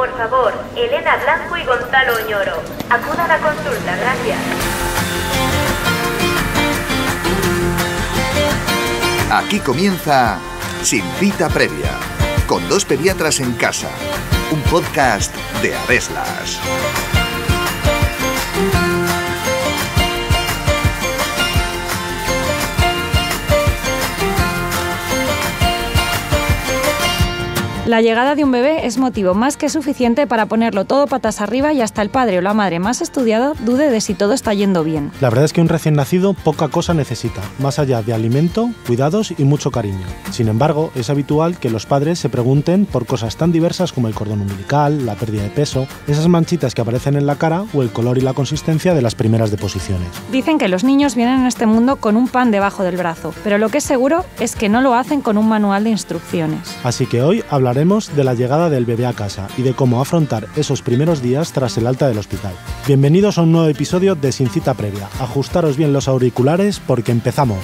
Por favor, Elena Blanco y Gonzalo Oñoro, acuda a la consulta, gracias. Aquí comienza Sin cita previa, con dos pediatras en casa, un podcast de Aveslas. La llegada de un bebé es motivo más que suficiente para ponerlo todo patas arriba y hasta el padre o la madre más estudiado dude de si todo está yendo bien. La verdad es que un recién nacido poca cosa necesita, más allá de alimento, cuidados y mucho cariño. Sin embargo, es habitual que los padres se pregunten por cosas tan diversas como el cordón umbilical, la pérdida de peso, esas manchitas que aparecen en la cara o el color y la consistencia de las primeras deposiciones. Dicen que los niños vienen a este mundo con un pan debajo del brazo, pero lo que es seguro es que no lo hacen con un manual de instrucciones. Así que hoy hablaré de la llegada del bebé a casa y de cómo afrontar esos primeros días tras el alta del hospital. Bienvenidos a un nuevo episodio de Sin Cita Previa. Ajustaros bien los auriculares porque empezamos.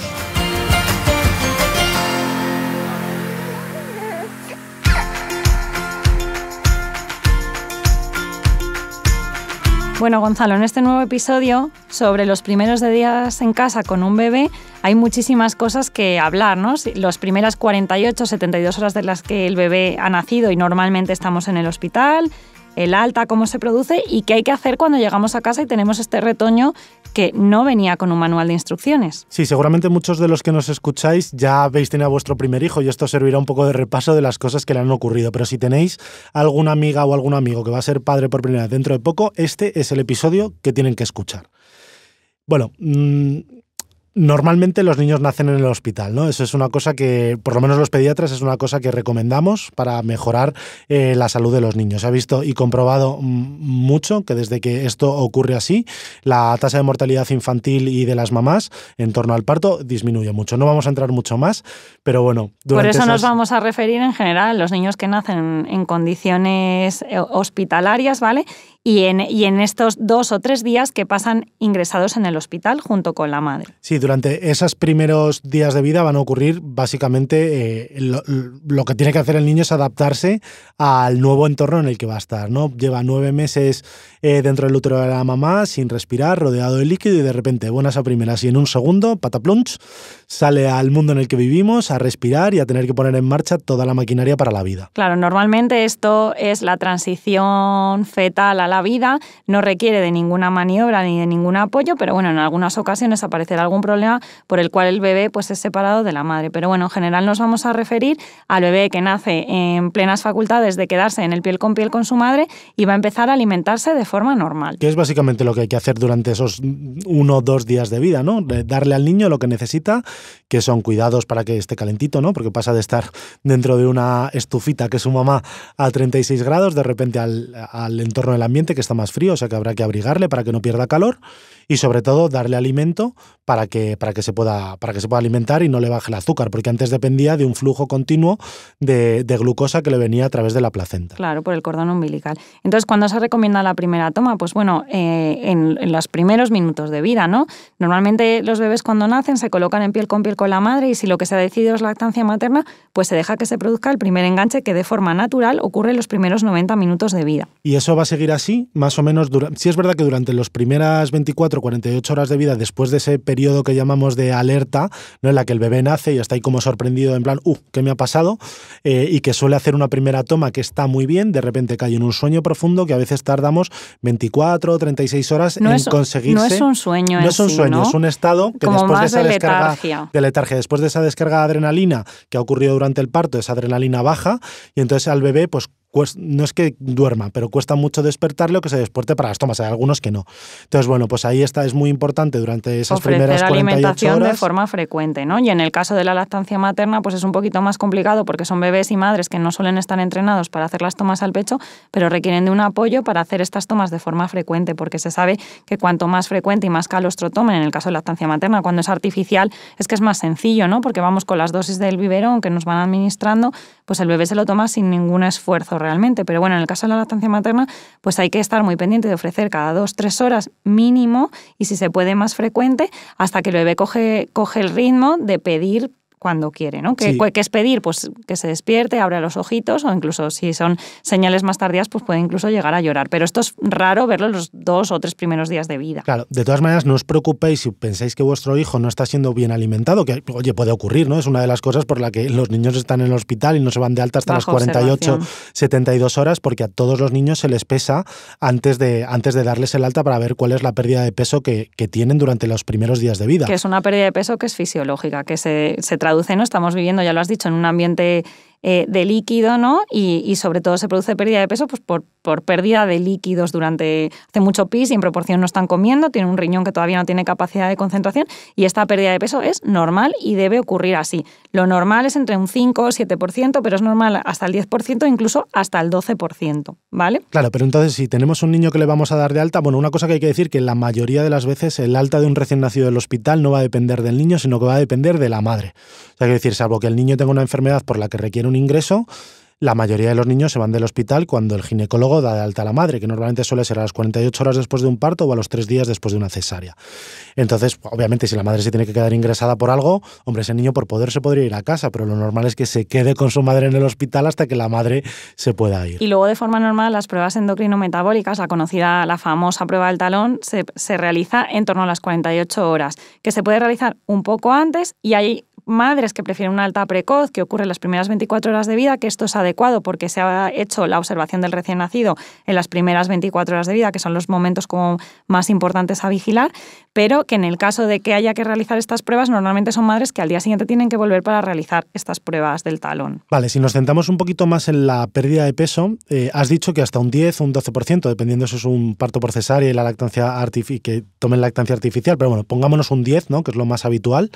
Bueno, Gonzalo, en este nuevo episodio sobre los primeros días en casa con un bebé hay muchísimas cosas que hablar, ¿no? Las primeras 48, 72 horas de las que el bebé ha nacido y normalmente estamos en el hospital, el alta, cómo se produce y qué hay que hacer cuando llegamos a casa y tenemos este retoño que no venía con un manual de instrucciones. Sí, seguramente muchos de los que nos escucháis ya habéis tenido a vuestro primer hijo y esto servirá un poco de repaso de las cosas que le han ocurrido. Pero si tenéis alguna amiga o algún amigo que va a ser padre por primera vez dentro de poco, este es el episodio que tienen que escuchar. Bueno, mm, Normalmente los niños nacen en el hospital, ¿no? Eso es una cosa que, por lo menos los pediatras, es una cosa que recomendamos para mejorar eh, la salud de los niños. Se ha visto y comprobado mm, mucho que desde que esto ocurre así, la tasa de mortalidad infantil y de las mamás en torno al parto disminuye mucho. No vamos a entrar mucho más, pero bueno. Por eso nos vamos a referir en general a los niños que nacen en condiciones eh, hospitalarias, ¿vale? Y en, estos dos o tres días que pasan ingresados en el hospital junto con la madre. Sí, durante esos primeros días de vida van a ocurrir básicamente eh, lo, que tiene que hacer el niño es adaptarse al nuevo entorno en el que va a estar, ¿no? Lleva nueve meses eh, dentro del útero de la mamá sin respirar, rodeado de líquido y de repente, buenas a primeras y en un segundo, pataplunch, sale al mundo en el que vivimos a respirar y a tener que poner en marcha toda la maquinaria para la vida. Claro, normalmente esto es la transición fetal a la vida, no requiere de ninguna maniobra ni de ningún apoyo, pero bueno, en algunas ocasiones aparecerá algún problema por el cual el bebé pues, es separado de la madre. Pero bueno, en general nos vamos a referir al bebé que nace en plenas facultades de quedarse en el piel con piel con su madre y va a empezar a alimentarse de forma normal. Que es básicamente lo que hay que hacer durante esos uno o dos días de vida, ¿no? Darle al niño lo que necesita, que son cuidados para que esté calentito, ¿no? Porque pasa de estar dentro de una estufita que su mamá a 36 grados, de repente al, al entorno del ambiente que está más frío, o sea que habrá que abrigarle para que no pierda calor y sobre todo darle alimento para que, para que, se, pueda, para que se pueda alimentar y no le baje el azúcar, porque antes dependía de un flujo continuo de, glucosa que le venía a través de la placenta. Claro, por el cordón umbilical. Entonces, ¿cuándo se recomienda la primera toma? Pues bueno, eh, en, los primeros minutos de vida, ¿no? Normalmente los bebés cuando nacen se colocan en piel con piel con la madre y si lo que se ha decidido es lactancia materna, pues se deja que se produzca el primer enganche que de forma natural ocurre en los primeros 90 minutos de vida. Y eso va a seguir así, más o menos, si es verdad que durante los primeras 24 48 horas de vida después de ese periodo que llamamos de alerta, ¿no? en la que el bebé nace y está ahí como sorprendido en plan, uh, ¿qué me ha pasado? Eh, y que suele hacer una primera toma que está muy bien, de repente cae en un sueño profundo que a veces tardamos 24, o 36 horas en conseguir. No es un sueño. No es un sueño, es un estado que después de esa descarga de letargia, después de esa descarga de adrenalina que ha ocurrido durante el parto, esa adrenalina baja y entonces al bebé pues no es que duerma, pero cuesta mucho despertarle que se desporte para las tomas. Hay algunos que no. Entonces, bueno, pues ahí está, es muy importante durante esas primeras 48 alimentación de forma frecuente, ¿no? Y en el caso de la lactancia materna, pues es un poquito más complicado porque son bebés y madres que no suelen estar entrenados para hacer las tomas al pecho, pero requieren de un apoyo para hacer estas tomas de forma frecuente, porque se sabe que cuanto más frecuente y más calostro tomen, en el caso de la lactancia materna, cuando es artificial, es que es más sencillo, ¿no? Porque vamos con las dosis del biberón que nos van administrando, pues el bebé se lo toma sin ningún esfuerzo realmente. Pero bueno, en el caso de la lactancia materna, pues hay que estar muy pendiente de ofrecer cada dos, tres horas mínimo y si se puede más frecuente, hasta que el bebé coge, coge el ritmo de pedir cuando quiere, ¿no? ¿Qué, es pedir? Pues que se despierte, abra los ojitos o incluso si son señales más tardías, pues puede incluso llegar a llorar. Pero esto es raro verlo los dos o tres primeros días de vida. Claro, de todas maneras no os preocupéis si pensáis que vuestro hijo no está siendo bien alimentado, que oye, puede ocurrir, ¿no? Es una de las cosas por la que los niños están en el hospital y no se van de alta hasta las 48, 72 horas porque a todos los niños se les pesa antes de, antes de darles el alta para ver cuál es la pérdida de peso que, tienen durante los primeros días de vida. Que es una pérdida de peso que es fisiológica, que se, se traduce, ¿no? Estamos viviendo, ya lo has dicho, en un ambiente eh, de líquido, ¿no? Y, sobre todo se produce pérdida de peso pues, por, por pérdida de líquidos durante, hace mucho pis y en proporción no están comiendo, tiene un riñón que todavía no tiene capacidad de concentración y esta pérdida de peso es normal y debe ocurrir así. Lo normal es entre un 5 o 7%, pero es normal hasta el 10%, incluso hasta el 12%, ¿vale? Claro, pero entonces si tenemos un niño que le vamos a dar de alta, bueno, una cosa que hay que decir que la mayoría de las veces el alta de un recién nacido del hospital no va a depender del niño, sino que va a depender de la madre. O sea, que decir, salvo que el niño tenga una enfermedad por la que requiere un ingreso, la mayoría de los niños se van del hospital cuando el ginecólogo da de alta a la madre, que normalmente suele ser a las 48 horas después de un parto o a los tres días después de una cesárea. Entonces, obviamente, si la madre se tiene que quedar ingresada por algo, hombre, ese niño por poder se podría ir a casa, pero lo normal es que se quede con su madre en el hospital hasta que la madre se pueda ir. Y luego, de forma normal, las pruebas endocrino-metabólicas, la conocida, la famosa prueba del talón, se, se realiza en torno a las 48 horas, que se puede realizar un poco antes y ahí madres que prefieren una alta precoz, que ocurre en las primeras 24 horas de vida, que esto es adecuado porque se ha hecho la observación del recién nacido en las primeras 24 horas de vida, que son los momentos como más importantes a vigilar, pero que en el caso de que haya que realizar estas pruebas, normalmente son madres que al día siguiente tienen que volver para realizar estas pruebas del talón. Vale, si nos centramos un poquito más en la pérdida de peso, eh, has dicho que hasta un 10 o un 12%, dependiendo si es un parto por cesárea y la lactancia que tomen lactancia artificial, pero bueno, pongámonos un 10, ¿no? que es lo más habitual,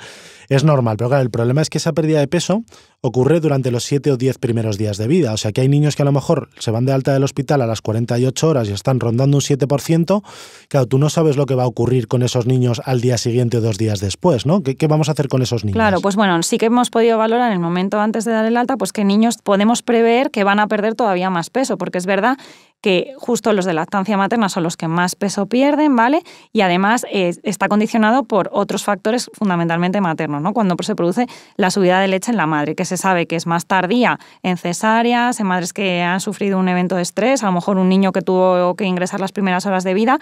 es normal, pero claro, el problema es que esa pérdida de peso ocurre durante los 7 o 10 primeros días de vida. O sea que hay niños que a lo mejor se van de alta del hospital a las 48 horas y están rondando un 7%. Claro, tú no sabes lo que va a ocurrir con esos niños al día siguiente o dos días después, ¿no? ¿Qué, vamos a hacer con esos niños? Claro, pues bueno, sí que hemos podido valorar en el momento antes de dar el alta, pues que niños podemos prever que van a perder todavía más peso, porque es verdad que justo los de lactancia materna son los que más peso pierden, ¿vale? Y además está condicionado por otros factores fundamentalmente maternos, ¿no? Cuando se produce la subida de leche en la madre, que se sabe que es más tardía en cesáreas, en madres que han sufrido un evento de estrés, a lo mejor un niño que tuvo que ingresar las primeras horas de vida,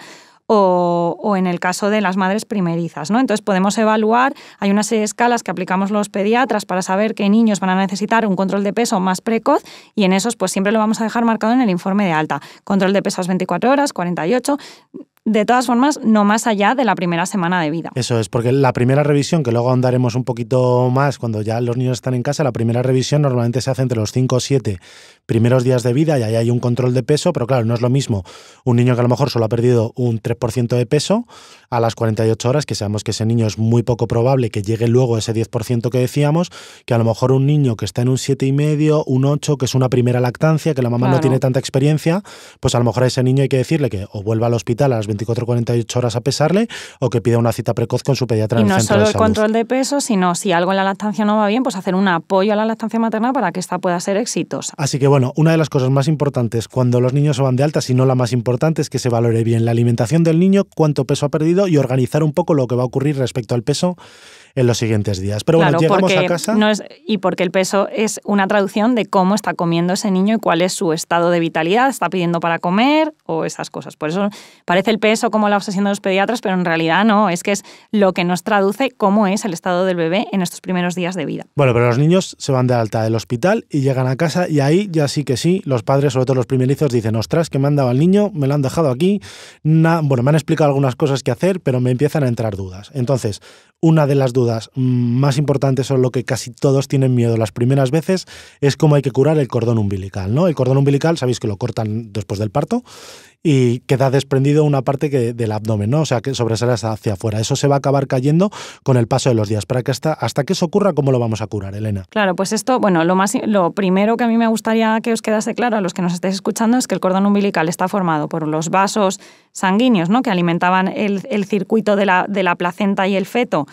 o, en el caso de las madres primerizas. ¿no? Entonces podemos evaluar, hay una serie de escalas que aplicamos los pediatras para saber qué niños van a necesitar un control de peso más precoz y en esos pues siempre lo vamos a dejar marcado en el informe de alta. Control de peso 24 horas, 48 de todas formas, no más allá de la primera semana de vida. Eso es, porque la primera revisión, que luego ahondaremos un poquito más cuando ya los niños están en casa, la primera revisión normalmente se hace entre los 5 o 7 primeros días de vida y ahí hay un control de peso, pero claro, no es lo mismo un niño que a lo mejor solo ha perdido un 3% de peso a las 48 horas, que sabemos que ese niño es muy poco probable que llegue luego ese 10% que decíamos, que a lo mejor un niño que está en un 7,5, un 8, que es una primera lactancia, que la mamá no tiene tanta experiencia, pues a lo mejor a ese niño hay que decirle que o vuelva al hospital a las 24-48 horas a pesarle o que pida una cita precoz con su pediatra. Y no solo el control de peso, sino si algo en la lactancia no va bien, pues hacer un apoyo a la lactancia materna para que ésta pueda ser exitosa. Así que bueno, una de las cosas más importantes cuando los niños van de alta, si no la más importante, es que se valore bien la alimentación del niño, cuánto peso ha perdido y organizar un poco lo que va a ocurrir respecto al peso en los siguientes días. Pero bueno, llegamos a casa. y porque el peso es una traducción de cómo está comiendo ese niño y cuál es su estado de vitalidad, está pidiendo para comer o esas cosas. Por eso parece el peso como la obsesión de los pediatras, pero en realidad no, es que es lo que nos traduce cómo es el estado del bebé en estos primeros días de vida. Bueno, pero los niños se van de alta del hospital y llegan a casa y ahí ya sí que sí, los padres, sobre todo los primerizos, dicen, ostras, que me han dado al niño, me lo han dejado aquí, bueno, me han explicado algunas cosas que hacer, pero me empiezan a entrar dudas. Entonces, una de las dudas mm, más importantes o lo que casi todos tienen miedo las primeras veces es cómo hay que curar el cordón umbilical, ¿no? El cordón umbilical, sabéis que lo cortan después del parto y queda desprendido una parte que, del abdomen, ¿no? O sea, que sobresale hacia afuera. Eso se va a acabar cayendo con el paso de los días. Para que hasta, hasta que eso ocurra, ¿cómo lo vamos a curar, Elena? Claro, pues esto, bueno, lo, más, lo primero que a mí me gustaría que os quedase claro a los que nos estéis escuchando es que el cordón umbilical está formado por los vasos sanguíneos, ¿no? Que alimentaban el, el circuito de la, de la placenta y el feto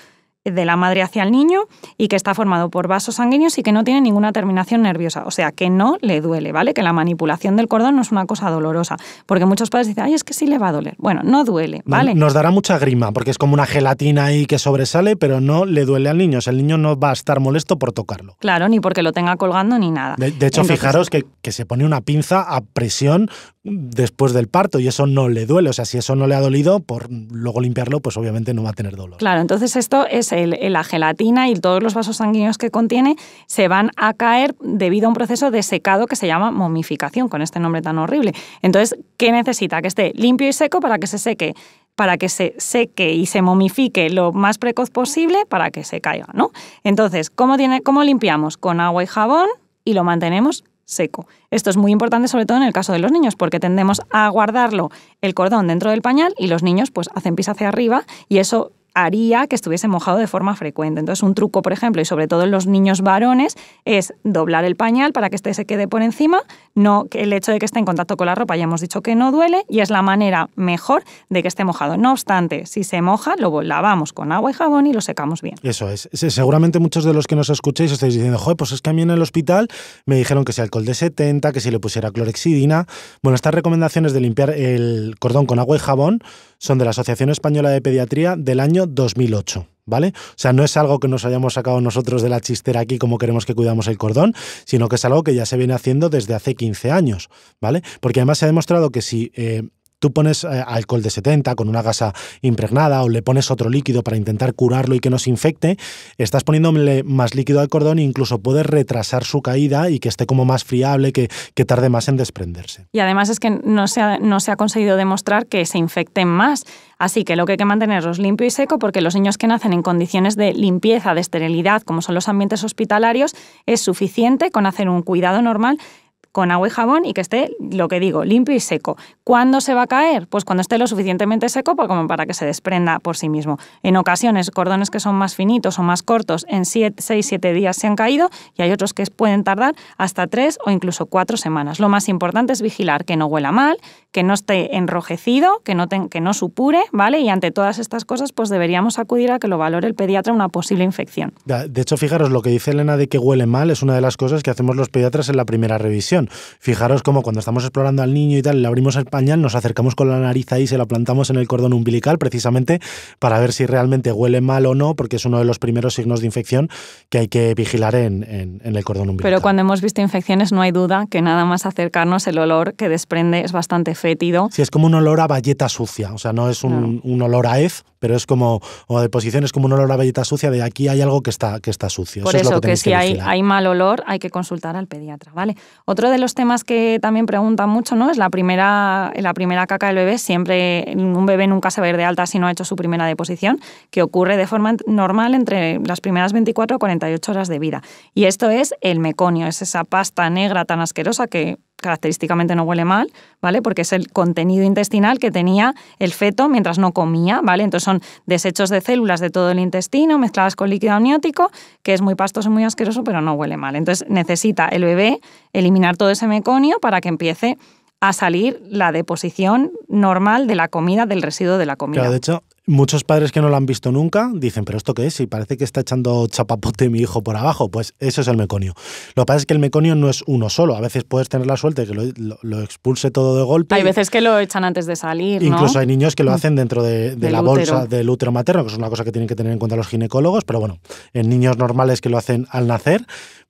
de la madre hacia el niño y que está formado por vasos sanguíneos y que no tiene ninguna terminación nerviosa. O sea, que no le duele, ¿vale? Que la manipulación del cordón no es una cosa dolorosa. Porque muchos padres dicen, ay, es que sí le va a doler. Bueno, no duele, ¿vale? Nos dará mucha grima, porque es como una gelatina ahí que sobresale, pero no le duele al niño. O sea, el niño no va a estar molesto por tocarlo. Claro, ni porque lo tenga colgando ni nada. De, hecho, fijaros que, que se pone una pinza a presión después del parto y eso no le duele. O sea, si eso no le ha dolido, por luego limpiarlo, pues obviamente no va a tener dolor. Claro, entonces esto es el, la gelatina y todos los vasos sanguíneos que contiene se van a caer debido a un proceso de secado que se llama momificación, con este nombre tan horrible. Entonces, ¿qué necesita? Que esté limpio y seco para que se seque para que se seque y se momifique lo más precoz posible para que se caiga, ¿no? Entonces, ¿cómo, tiene, cómo limpiamos? Con agua y jabón y lo mantenemos seco. Esto es muy importante sobre todo en el caso de los niños porque tendemos a guardarlo el cordón dentro del pañal y los niños pues hacen pis hacia arriba y eso haría que estuviese mojado de forma frecuente. Entonces, un truco, por ejemplo, y sobre todo en los niños varones, es doblar el pañal para que este se quede por encima, no el hecho de que esté en contacto con la ropa ya hemos dicho que no duele y es la manera mejor de que esté mojado. No obstante, si se moja, lo lavamos con agua y jabón y lo secamos bien. Eso es. Seguramente muchos de los que nos os estáis diciendo, joder, pues es que a mí en el hospital me dijeron que sea alcohol de 70, que si le pusiera clorexidina. Bueno, estas recomendaciones de limpiar el cordón con agua y jabón son de la Asociación Española de Pediatría del año 2008. ¿Vale? O sea, no es algo que nos hayamos sacado nosotros de la chistera aquí como queremos que cuidamos el cordón, sino que es algo que ya se viene haciendo desde hace 15 años, ¿vale? Porque además se ha demostrado que si eh, Tú pones eh, alcohol de 70 con una gasa impregnada o le pones otro líquido para intentar curarlo y que no se infecte, estás poniéndole más líquido al cordón e incluso puedes retrasar su caída y que esté como más friable, que, tarde más en desprenderse. Y además es que no se no se ha conseguido demostrar que se infecten más. Así que lo que hay que mantenerlos limpio y seco porque los niños que nacen en condiciones de limpieza, de esterilidad, como son los ambientes hospitalarios, es suficiente con hacer un cuidado normal con agua y jabón y que esté, lo que digo, limpio y seco. ¿Cuándo se va a caer? Pues cuando esté lo suficientemente seco pues como para que se desprenda por sí mismo. En ocasiones, cordones que son más finitos o más cortos, en 6-7 días se han caído y hay otros que pueden tardar hasta 3 o incluso 4 semanas. Lo más importante es vigilar que no huela mal, que no esté enrojecido, que no, que no supure, ¿vale? Y ante todas estas cosas, pues deberíamos acudir a que lo valore el pediatra una posible infección. De hecho, fijaros, lo que dice Elena de que huele mal es una de las cosas que hacemos los pediatras en la primera revisión Fijaros como cuando estamos explorando al niño y tal, le abrimos el pañal, nos acercamos con la nariz ahí, se la plantamos en el cordón umbilical precisamente para ver si realmente huele mal o no, porque es uno de los primeros signos de infección que hay que vigilar en, el cordón umbilical. Pero cuando hemos visto infecciones no hay duda que nada más acercarnos el olor que desprende es bastante fétido. Sí, es como un olor a valleta sucia, o sea, no es un, olor a hez pero es como, o de posiciones como un olor a galleta sucia, de aquí hay algo que está, que está sucio. Por eso, que, si hay, hay, mal olor hay que consultar al pediatra, ¿vale? Otro de los temas que también preguntan mucho, ¿no? Es la primera, la primera caca del bebé, siempre, un bebé nunca se va a ir de alta si no ha hecho su primera deposición, que ocurre de forma normal entre las primeras 24 a 48 horas de vida. Y esto es el meconio, es esa pasta negra tan asquerosa que característicamente no huele mal, ¿vale? Porque es el contenido intestinal que tenía el feto mientras no comía, ¿vale? Entonces son desechos de células de todo el intestino mezcladas con líquido amniótico, que es muy pastoso, muy asqueroso, pero no huele mal. Entonces necesita el bebé eliminar todo ese meconio para que empiece a salir la deposición normal de la comida, del residuo de la comida. de hecho, Muchos padres que no lo han visto nunca dicen, pero ¿esto qué es? Y parece que está echando chapapote mi hijo por abajo. Pues eso es el meconio. Lo que pasa es que el meconio no es uno solo. A veces puedes tener la suerte de que lo, expulse todo de golpe. Hay veces que lo echan antes de salir. Incluso hay niños que lo mm. hacen dentro de, la bolsa del útero materno, que es una cosa que tienen que tener en cuenta los ginecólogos. Pero bueno, en niños normales que lo hacen al nacer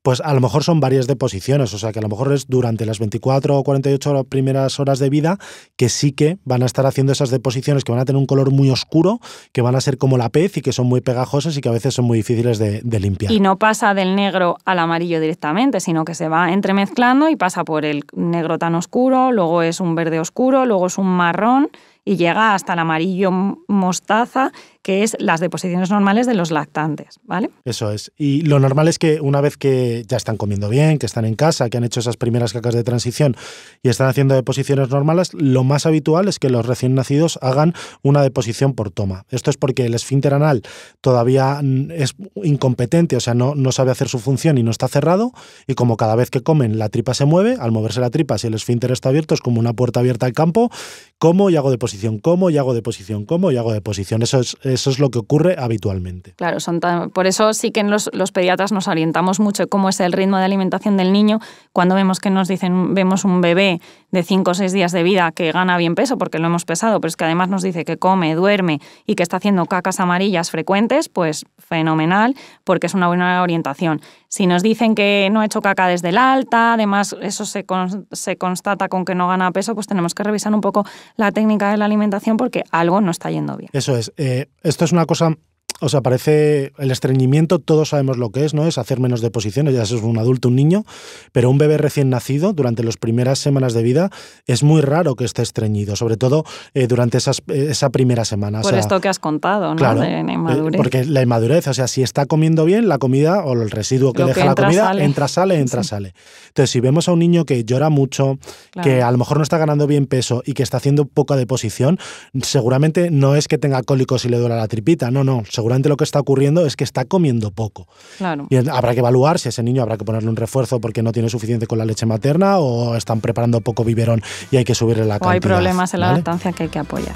pues a lo mejor son varias deposiciones, o sea que a lo mejor es durante las 24 o 48 primeras horas de vida que sí que van a estar haciendo esas deposiciones que van a tener un color muy oscuro, que van a ser como la pez y que son muy pegajosas y que a veces son muy difíciles de, de limpiar. Y no pasa del negro al amarillo directamente, sino que se va entremezclando y pasa por el negro tan oscuro, luego es un verde oscuro, luego es un marrón y llega hasta el amarillo mostaza que es las deposiciones normales de los lactantes, ¿vale? Eso es. Y lo normal es que una vez que ya están comiendo bien, que están en casa, que han hecho esas primeras cacas de transición y están haciendo deposiciones normales, lo más habitual es que los recién nacidos hagan una deposición por toma. Esto es porque el esfínter anal todavía mm, es incompetente, o sea, no, no sabe hacer su función y no está cerrado, y como cada vez que comen la tripa se mueve, al moverse la tripa, si el esfínter está abierto, es como una puerta abierta al campo, como y hago deposición, como y hago deposición, como y hago deposición. Eso es eso es lo que ocurre habitualmente. Claro, son por eso sí que en los, pediatras nos orientamos mucho cómo es el ritmo de alimentación del niño cuando vemos que nos dicen, vemos un bebé de 5 o 6 días de vida que gana bien peso porque lo hemos pesado, pero es que además nos dice que come, duerme y que está haciendo cacas amarillas frecuentes, pues fenomenal porque es una buena orientación. Si nos dicen que no ha hecho caca desde el alta, además eso se, se constata con que no gana peso, pues tenemos que revisar un poco la técnica de la alimentación porque algo no está yendo bien. Eso es. Eh, esto es una cosa o sea, parece el estreñimiento, todos sabemos lo que es, ¿no? Es hacer menos deposiciones, ya seas un adulto, un niño, pero un bebé recién nacido durante las primeras semanas de vida es muy raro que esté estreñido, sobre todo eh, durante esas, eh, esa primera semana. Por esto que has contado, ¿no? de eh, inmadurez. porque la inmadurez, o sea, si está comiendo bien, la comida o el residuo que deja la comida entra, sale, entra, sale. Entonces, si vemos a un niño que llora mucho, que a lo mejor no está ganando bien peso y que está haciendo poca deposición, seguramente no es que tenga cólicos y le duela la tripita, no, no, seguramente lo que está ocurriendo es que está comiendo poco. Claro. Y habrá que evaluar si ese niño habrá que ponerle un refuerzo porque no tiene suficiente con la leche materna o están preparando poco biberón y hay que subirle la o hay problemas en la lactancia que hay que apoyar.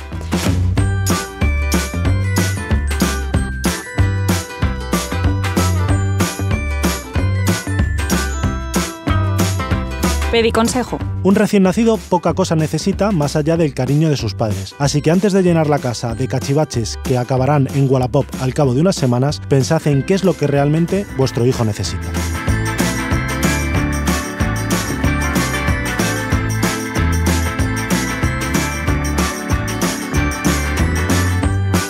Pedí consejo. Un recién nacido poca cosa necesita más allá del cariño de sus padres. Así que antes de llenar la casa de cachivaches que acabarán en Wallapop al cabo de unas semanas, pensad en qué es lo que realmente vuestro hijo necesita.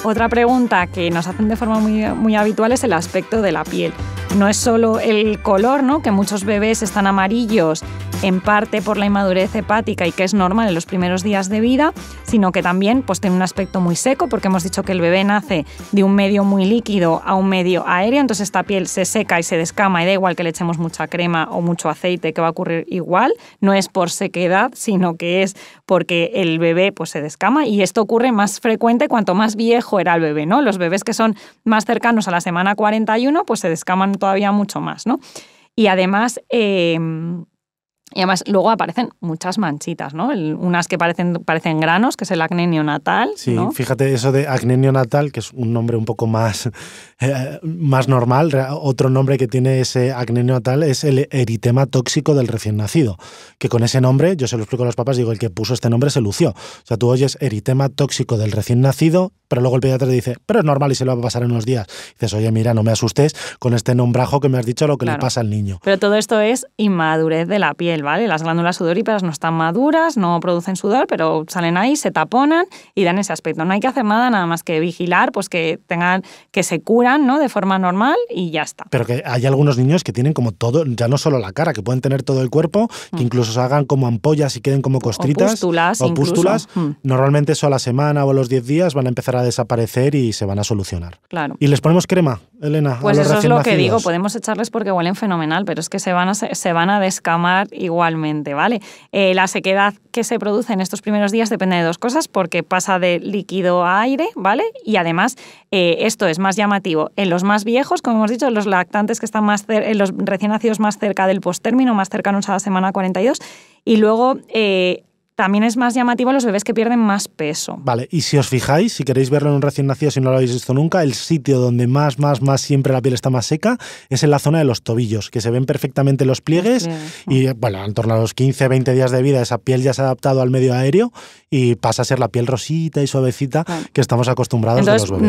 Otra pregunta que nos hacen de forma muy, muy, habitual es el aspecto de la piel. No es solo el color, ¿no? que muchos bebés están amarillos en parte por la inmadurez hepática y que es normal en los primeros días de vida, sino que también pues, tiene un aspecto muy seco, porque hemos dicho que el bebé nace de un medio muy líquido a un medio aéreo, entonces esta piel se seca y se descama y da igual que le echemos mucha crema o mucho aceite, que va a ocurrir igual, no es por sequedad, sino que es porque el bebé pues, se descama y esto ocurre más frecuente cuanto más viejo era el bebé, ¿no? Los bebés que son más cercanos a la semana 41 pues se descaman todavía mucho más, ¿no? Y además... Em, y además luego aparecen muchas manchitas, ¿no? unas que parecen, parecen granos, que es el acné neonatal. Sí, fíjate eso de acné neonatal, que es un nombre un poco más, eh, más normal. Otro nombre que tiene ese acné neonatal es el eritema tóxico del recién nacido, que con ese nombre, yo se lo explico a los papás, digo, el que puso este nombre se lució. O sea, tú oyes eritema tóxico del recién nacido, pero luego el pediatra te dice, pero es normal y se lo va a pasar en unos días. dices, oye, mira, no me asustes con este nombrajo que me has dicho lo que le pasa al niño. Pero todo esto es inmadurez de la piel las glándulas sudoríparas no están maduras, no producen sudor, pero salen ahí, se taponan y dan ese aspecto. No hay que hacer nada, nada más que vigilar, pues que tengan, que se curan, ¿no? De forma normal y ya está. Pero que hay algunos niños que tienen como todo, ya no solo la cara, que pueden tener todo el cuerpo, que mm. incluso se hagan como ampollas y queden como costritas. O pústulas. pústulas. Mm. Normalmente eso a la semana o a los 10 días van a empezar a desaparecer y se van a solucionar. Claro. ¿Y les ponemos crema? Elena. Pues eso es lo que digo, podemos echarles porque huelen fenomenal, pero es que se van a, se van a descamar igualmente, ¿vale? Eh, la sequedad que se produce en estos primeros días depende de dos cosas, porque pasa de líquido a aire, ¿vale? Y además, eh, esto es más llamativo en los más viejos, como hemos dicho, los lactantes que están más en los recién nacidos más cerca del postérmino, más cercanos a la semana 42, y luego... Eh, también es más llamativo los bebés que pierden más peso. Vale, y si os fijáis, si queréis verlo en un recién nacido, si no lo habéis visto nunca, el sitio donde más, más, más siempre la piel está más seca es en la zona de los tobillos, que se ven perfectamente los pliegues. Y ah. bueno, en torno a los 15, 20 días de vida, esa piel ya se ha adaptado al medio aéreo y pasa a ser la piel rosita y suavecita ah. que estamos acostumbrados Entonces, de los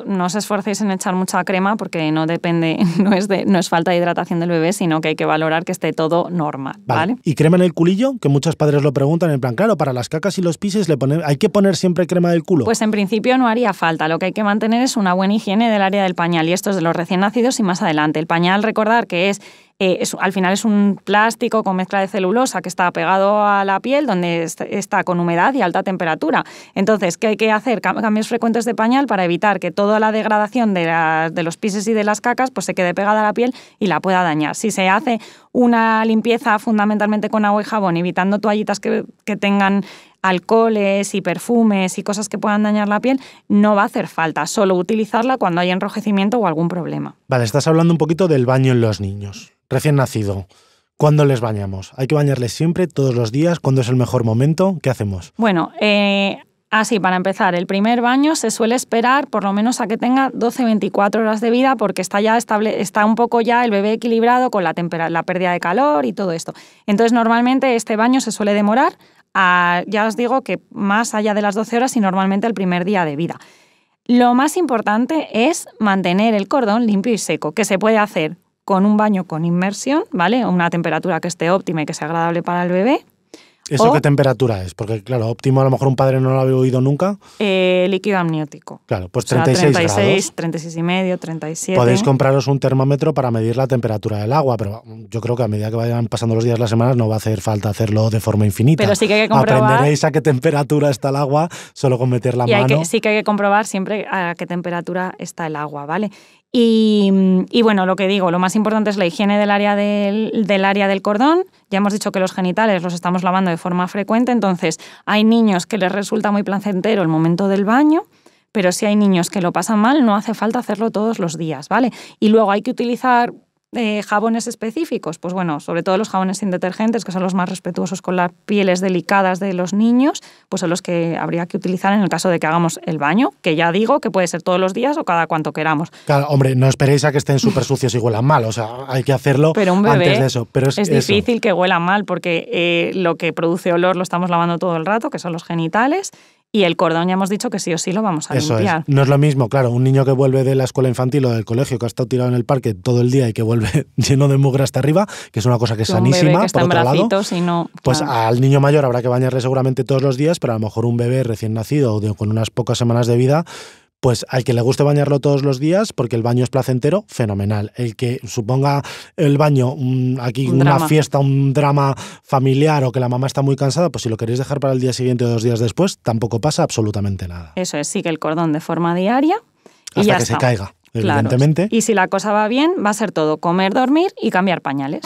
bebés. No os, esforcéis en echar mucha crema porque no depende, no es, falta de hidratación del bebé, sino que hay que valorar que esté todo normal. Vale. Y crema en el culillo, que muchos padres lo preguntan, en plan, Claro, para las cacas y los pises le hay que poner siempre crema del culo. Pues en principio no haría falta. Lo que hay que mantener es una buena higiene del área del pañal y esto es de los recién nacidos y más adelante. El pañal, recordar que es eh, al final es un plástico con mezcla de celulosa que está pegado a la piel, donde está con humedad y alta temperatura. Entonces, ¿qué hay que hacer? Cambios frecuentes de pañal para evitar que toda la degradación de, los pises y de las cacas pues, se quede pegada a la piel y la pueda dañar. Si se hace una limpieza fundamentalmente con agua y jabón, evitando toallitas que tengan alcoholes y perfumes y cosas que puedan dañar la piel, no va a hacer falta, solo utilizarla cuando hay enrojecimiento o algún problema. Vale, estás hablando un poquito del baño en los niños, recién nacido. ¿Cuándo les bañamos? ¿Hay que bañarles siempre, todos los días? ¿Cuándo es el mejor momento? ¿Qué hacemos? Bueno, eh, Así, para empezar, el primer baño se suele esperar por lo menos a que tenga 12-24 horas de vida porque está ya estable, está un poco ya el bebé equilibrado con la, la pérdida de calor y todo esto. Entonces, normalmente este baño se suele demorar ya os digo que más allá de las 12 horas y normalmente el primer día de vida. Lo más importante es mantener el cordón limpio y seco, que se puede hacer con un baño con inmersión, ¿vale? Una temperatura que esté óptima y que sea agradable para el bebé, ¿Eso qué temperatura es? Porque, claro, óptimo a lo mejor un padre no lo había oído nunca. Eh, líquido amniótico. Claro, pues 36, o 36 36 y medio, 37. Podéis compraros un termómetro para medir la temperatura del agua, pero yo creo que a medida que vayan pasando los días, las semanas, no va a hacer falta hacerlo de forma infinita. Pero sí que hay que comprobar. Aprenderéis a qué temperatura está el agua solo con meter la mano. sí que hay que comprobar siempre a qué temperatura está el agua, ¿vale? Mm, y, bueno, lo que digo, lo más importante es la higiene del área del área del cordón. Ya hemos dicho que los genitales los estamos lavando de forma frecuente, entonces hay niños que les resulta muy placentero el momento del baño, pero si hay niños que lo pasan mal, no hace falta hacerlo todos los días, ¿vale? Y luego hay que utilizar eh, jabones específicos? Pues bueno, sobre todo los jabones sin detergentes, que son los más respetuosos con las pieles delicadas de los niños, pues son los que habría que utilizar en el caso de que hagamos el baño, que ya digo que puede ser todos los días o cada cuanto queramos. Claro, hombre, no esperéis a que estén súper sucios y huelan mal, o sea, hay que hacerlo Pero antes de eso. Pero es, difícil que huela mal porque eh, lo que produce olor lo estamos lavando todo el rato, que son los genitales, y el cordón ya hemos dicho que sí o sí lo vamos a Eso No es lo mismo, claro, un niño que vuelve de la escuela infantil o del colegio que ha estado tirado en el parque todo el día y que vuelve lleno de mugre hasta arriba, que es una cosa que es sanísima, que por otro lado. Y no, pues al niño mayor habrá que bañarle seguramente todos los días, pero a lo mejor un bebé recién nacido o con unas pocas semanas de vida pues al que le guste bañarlo todos los días, porque el baño es placentero, fenomenal. El que suponga el baño aquí una fiesta, un drama familiar o que la mamá está muy cansada, pues si lo queréis dejar para el día siguiente o dos días después, tampoco pasa absolutamente nada. Eso es, sigue el cordón de forma diaria. Y Hasta que se caiga, evidentemente. Y si la cosa va bien, va a ser todo comer, dormir y cambiar pañales.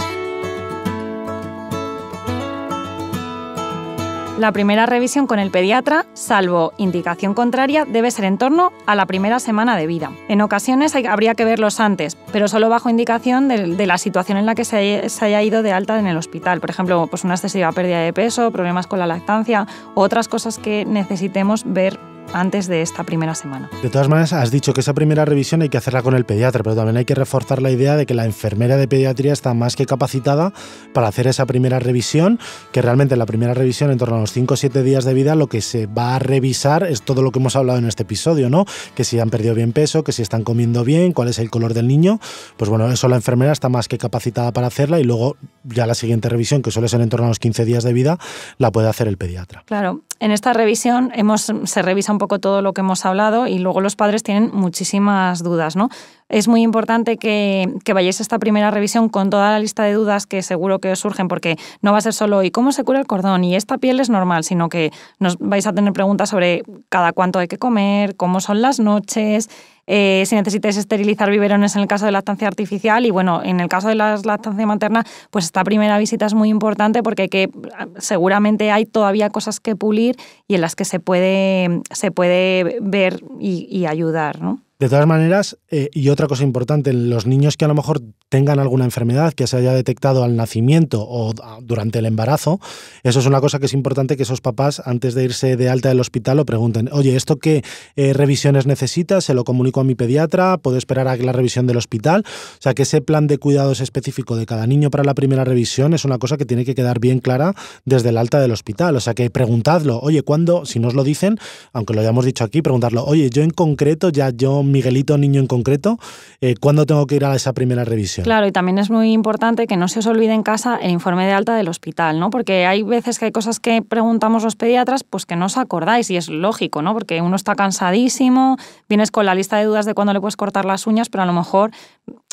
La primera revisión con el pediatra, salvo indicación contraria, debe ser en torno a la primera semana de vida. En ocasiones habría que verlos antes, pero solo bajo indicación de, la situación en la que se haya, ido de alta en el hospital. Por ejemplo, pues una excesiva pérdida de peso, problemas con la lactancia, otras cosas que necesitemos ver antes de esta primera semana. De todas maneras, has dicho que esa primera revisión hay que hacerla con el pediatra, pero también hay que reforzar la idea de que la enfermera de pediatría está más que capacitada para hacer esa primera revisión, que realmente la primera revisión, en torno a los 5 o 7 días de vida, lo que se va a revisar es todo lo que hemos hablado en este episodio, ¿no? Que si han perdido bien peso, que si están comiendo bien, cuál es el color del niño, pues bueno, eso la enfermera está más que capacitada para hacerla y luego ya la siguiente revisión, que suele ser en torno a los 15 días de vida, la puede hacer el pediatra. Claro, en esta revisión hemos, se revisa un poco todo lo que hemos hablado y luego los padres tienen muchísimas dudas, ¿no? Es muy importante que, que, vayáis a esta primera revisión con toda la lista de dudas que seguro que os surgen, porque no va a ser solo ¿y cómo se cura el cordón? ¿Y esta piel es normal? Sino que nos vais a tener preguntas sobre cada cuánto hay que comer, cómo son las noches, eh, si necesites esterilizar biberones en el caso de lactancia artificial y bueno, en el caso de la lactancia materna, pues esta primera visita es muy importante porque que, seguramente hay todavía cosas que pulir y en las que se puede, se puede ver y, y ayudar, ¿no? De todas maneras, eh, y otra cosa importante, los niños que a lo mejor tengan alguna enfermedad que se haya detectado al nacimiento o durante el embarazo, eso es una cosa que es importante que esos papás, antes de irse de alta del hospital, lo pregunten, oye, ¿esto qué eh, revisiones necesita? ¿Se lo comunico a mi pediatra? ¿Puedo esperar a la revisión del hospital? O sea, que ese plan de cuidados específico de cada niño para la primera revisión es una cosa que tiene que quedar bien clara desde el alta del hospital. O sea, que preguntadlo, oye, ¿cuándo? Si no os lo dicen, aunque lo hayamos dicho aquí, preguntadlo. oye, yo en concreto ya yo Miguelito niño en concreto, eh, ¿cuándo tengo que ir a esa primera revisión? Claro, y también es muy importante que no se os olvide en casa el informe de alta del hospital, ¿no? Porque hay veces que hay cosas que preguntamos los pediatras, pues que no os acordáis, y es lógico, ¿no? Porque uno está cansadísimo, vienes con la lista de dudas de cuándo le puedes cortar las uñas, pero a lo mejor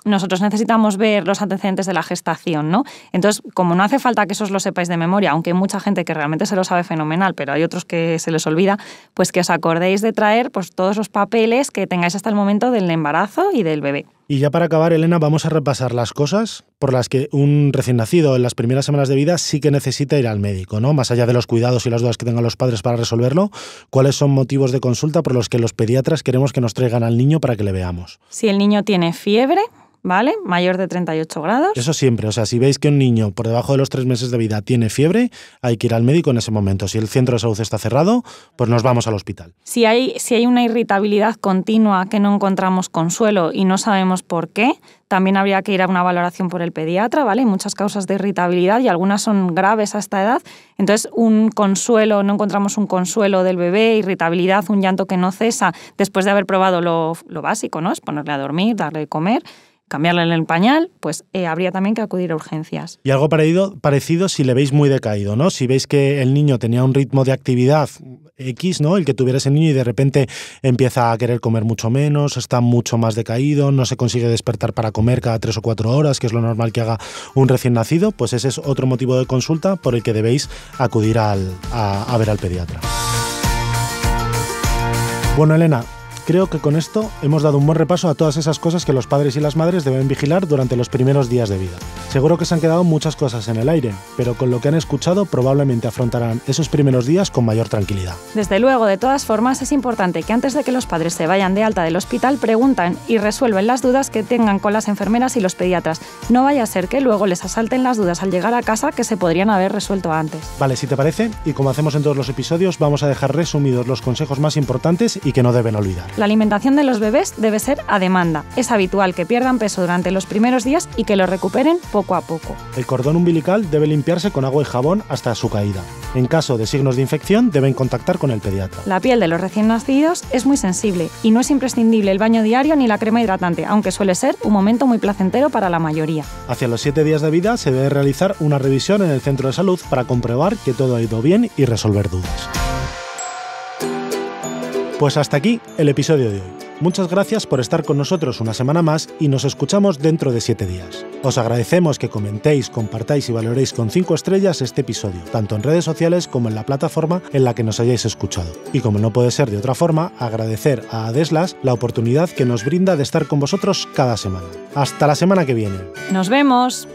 nosotros necesitamos ver los antecedentes de la gestación, ¿no? Entonces, como no hace falta que os lo sepáis de memoria, aunque hay mucha gente que realmente se lo sabe fenomenal, pero hay otros que se les olvida, pues que os acordéis de traer pues, todos los papeles que tengáis hasta el momento del embarazo y del bebé. Y ya para acabar, Elena, vamos a repasar las cosas por las que un recién nacido en las primeras semanas de vida sí que necesita ir al médico, ¿no? Más allá de los cuidados y las dudas que tengan los padres para resolverlo, ¿cuáles son motivos de consulta por los que los pediatras queremos que nos traigan al niño para que le veamos? Si el niño tiene fiebre, ¿vale? Mayor de 38 grados. Eso siempre, o sea, si veis que un niño por debajo de los tres meses de vida tiene fiebre, hay que ir al médico en ese momento. Si el centro de salud está cerrado, pues nos vamos al hospital. Si hay, si hay una irritabilidad continua que no encontramos consuelo y no sabemos por qué, también habría que ir a una valoración por el pediatra, ¿vale? Hay muchas causas de irritabilidad y algunas son graves a esta edad. Entonces, un consuelo, no encontramos un consuelo del bebé, irritabilidad, un llanto que no cesa después de haber probado lo, lo básico, ¿no? Es ponerle a dormir, darle de comer cambiarle el pañal, pues eh, habría también que acudir a urgencias. Y algo parecido, parecido si le veis muy decaído, ¿no? Si veis que el niño tenía un ritmo de actividad X, ¿no? El que tuviera ese niño y de repente empieza a querer comer mucho menos, está mucho más decaído, no se consigue despertar para comer cada tres o cuatro horas, que es lo normal que haga un recién nacido, pues ese es otro motivo de consulta por el que debéis acudir al, a ver al pediatra. Bueno, Elena, creo que con esto hemos dado un buen repaso a todas esas cosas que los padres y las madres deben vigilar durante los primeros días de vida. Seguro que se han quedado muchas cosas en el aire, pero con lo que han escuchado probablemente afrontarán esos primeros días con mayor tranquilidad. Desde luego, de todas formas, es importante que antes de que los padres se vayan de alta del hospital preguntan y resuelven las dudas que tengan con las enfermeras y los pediatras. No vaya a ser que luego les asalten las dudas al llegar a casa que se podrían haber resuelto antes. Vale, si te parece, y como hacemos en todos los episodios, vamos a dejar resumidos los consejos más importantes y que no deben olvidar la alimentación de los bebés debe ser a demanda. Es habitual que pierdan peso durante los primeros días y que lo recuperen poco a poco. El cordón umbilical debe limpiarse con agua y jabón hasta su caída. En caso de signos de infección, deben contactar con el pediatra. La piel de los recién nacidos es muy sensible y no es imprescindible el baño diario ni la crema hidratante, aunque suele ser un momento muy placentero para la mayoría. Hacia los 7 días de vida se debe realizar una revisión en el centro de salud para comprobar que todo ha ido bien y resolver dudas. Pues hasta aquí el episodio de hoy. Muchas gracias por estar con nosotros una semana más y nos escuchamos dentro de siete días. Os agradecemos que comentéis, compartáis y valoréis con cinco estrellas este episodio, tanto en redes sociales como en la plataforma en la que nos hayáis escuchado. Y como no puede ser de otra forma, agradecer a Adeslas la oportunidad que nos brinda de estar con vosotros cada semana. Hasta la semana que viene. Nos vemos.